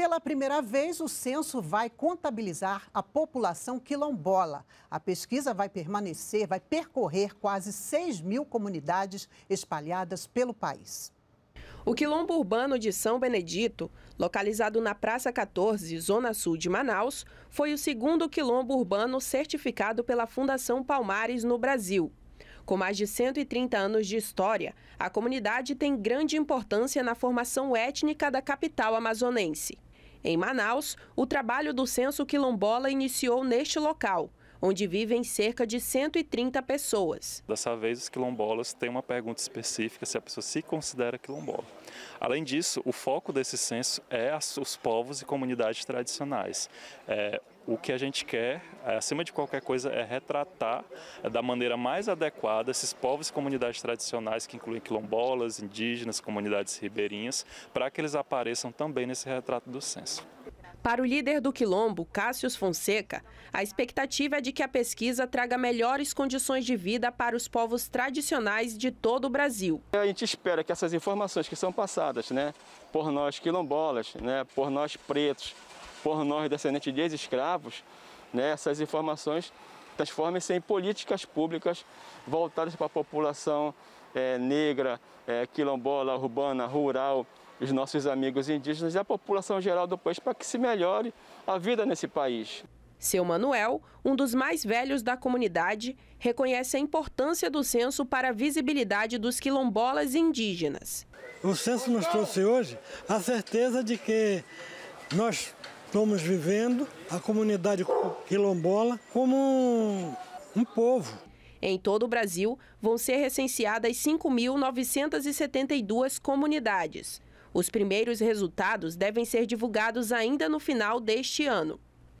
Pela primeira vez, o censo vai contabilizar a população quilombola. A pesquisa vai permanecer, vai percorrer quase 6 mil comunidades espalhadas pelo país. O quilombo urbano de São Benedito, localizado na Praça 14, Zona Sul de Manaus, foi o segundo quilombo urbano certificado pela Fundação Palmares no Brasil. Com mais de 130 anos de história, a comunidade tem grande importância na formação étnica da capital amazonense. Em Manaus, o trabalho do Censo Quilombola iniciou neste local onde vivem cerca de 130 pessoas. Dessa vez, os quilombolas têm uma pergunta específica se a pessoa se considera quilombola. Além disso, o foco desse censo é os povos e comunidades tradicionais. É, o que a gente quer, é, acima de qualquer coisa, é retratar é, da maneira mais adequada esses povos e comunidades tradicionais, que incluem quilombolas, indígenas, comunidades ribeirinhas, para que eles apareçam também nesse retrato do censo. Para o líder do Quilombo, Cássius Fonseca, a expectativa é de que a pesquisa traga melhores condições de vida para os povos tradicionais de todo o Brasil. A gente espera que essas informações que são passadas né, por nós quilombolas, né, por nós pretos, por nós descendentes de ex-escravos, né, essas informações transformem-se em políticas públicas voltadas para a população é, negra, é, quilombola, urbana, rural, os nossos amigos indígenas e a população geral do país para que se melhore a vida nesse país. Seu Manuel, um dos mais velhos da comunidade, reconhece a importância do censo para a visibilidade dos quilombolas indígenas. O censo nos trouxe hoje a certeza de que nós estamos vivendo a comunidade quilombola como um, um povo. Em todo o Brasil, vão ser recenseadas 5.972 comunidades. Os primeiros resultados devem ser divulgados ainda no final deste ano.